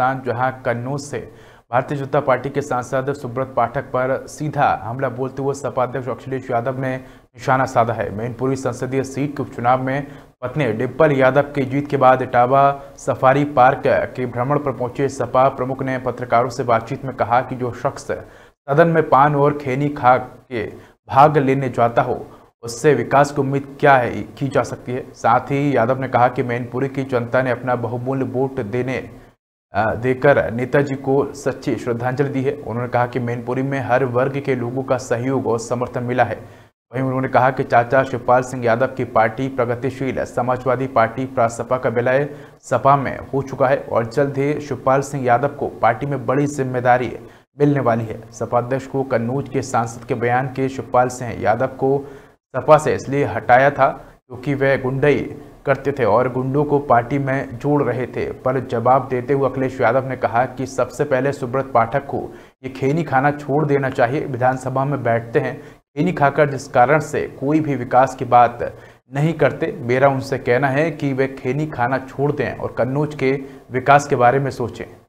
जो जहां कन्नौज से भारतीय जनता पार्टी के सांसद सुब्रत पाठक पर सीधा हमला बोलते हुए सपा अध्यक्ष अखिलेश यादव ने निशाना साधा है मैनपुरी संसदीय सीट के उपचुनाव में पत्नी डिप्पल यादव की जीत के बाद इटावा सफारी पार्क के भ्रमण पर पहुंचे सपा प्रमुख ने पत्रकारों से बातचीत में कहा कि जो शख्स सदन में पान और खेनी खा के भाग लेने जाता हो उससे विकास की उम्मीद क्या है की जा सकती है साथ ही यादव ने कहा कि मैनपुरी की जनता ने अपना बहुमूल्य वोट देने देकर नेताजी को सच्ची श्रद्धांजलि दी है उन्होंने कहा कि मैनपुरी में हर वर्ग के लोगों का सहयोग और समर्थन मिला है वहीं उन्होंने कहा कि चाचा शिवपाल सिंह यादव की पार्टी प्रगतिशील समाजवादी पार्टी प्रासपा का विलय सपा में हो चुका है और जल्द ही शिवपाल सिंह यादव को पार्टी में बड़ी जिम्मेदारी मिलने वाली है सपा अध्यक्ष को कन्नूज के सांसद के बयान के शिवपाल सिंह यादव को सपा से इसलिए हटाया था क्योंकि वह गुंडई करते थे और गुंडों को पार्टी में जोड़ रहे थे पर जवाब देते हुए अखिलेश यादव ने कहा कि सबसे पहले सुब्रत पाठक को ये खेनी खाना छोड़ देना चाहिए विधानसभा में बैठते हैं खेनी खाकर जिस कारण से कोई भी विकास की बात नहीं करते मेरा उनसे कहना है कि वे खेनी खाना छोड़ दें और कन्नौज के विकास के बारे में सोचें